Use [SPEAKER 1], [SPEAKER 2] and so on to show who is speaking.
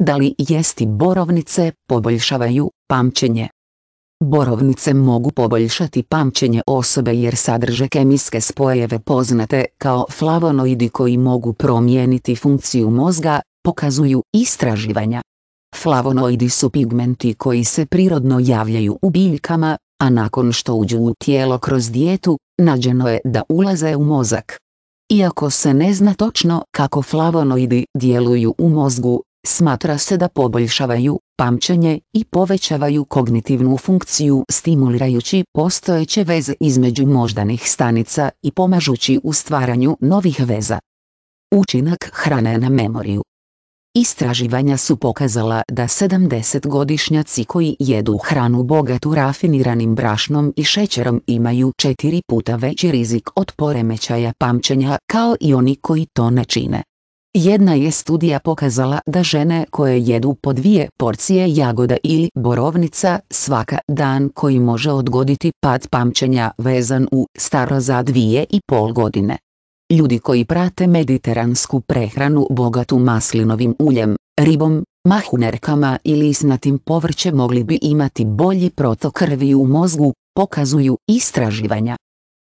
[SPEAKER 1] Da li jesti borovnice poboljšavaju pamćenje? Borovnice mogu poboljšati pamćenje osobe jer sadrže kemijske spojeve poznate kao flavonoidi koji mogu promijeniti funkciju mozga, pokazuju istraživanja. Flavonoidi su pigmenti koji se prirodno javljaju u biljkama, a nakon što uđu u tijelo kroz dijetu, nađeno je da ulaze u mozak. Iako se ne zna točno kako flavonoidi djeluju u mozgu, smatra se da poboljšavaju pamćenje i povećavaju kognitivnu funkciju stimulirajući postojeće veze između moždanih stanica i pomažući u stvaranju novih veza. Učinak hrane na memoriju Istraživanja su pokazala da 70-godišnjaci koji jedu hranu bogatu rafiniranim brašnom i šećerom imaju četiri puta veći rizik od poremećaja pamćenja kao i oni koji to ne čine. Jedna je studija pokazala da žene koje jedu po dvije porcije jagoda ili borovnica svaka dan koji može odgoditi pad pamćenja vezan u staro za dvije i pol godine. Ljudi koji prate mediteransku prehranu bogatu maslinovim uljem, ribom, mahunerkama ili isnatim povrće mogli bi imati bolji protok krvi u mozgu, pokazuju istraživanja.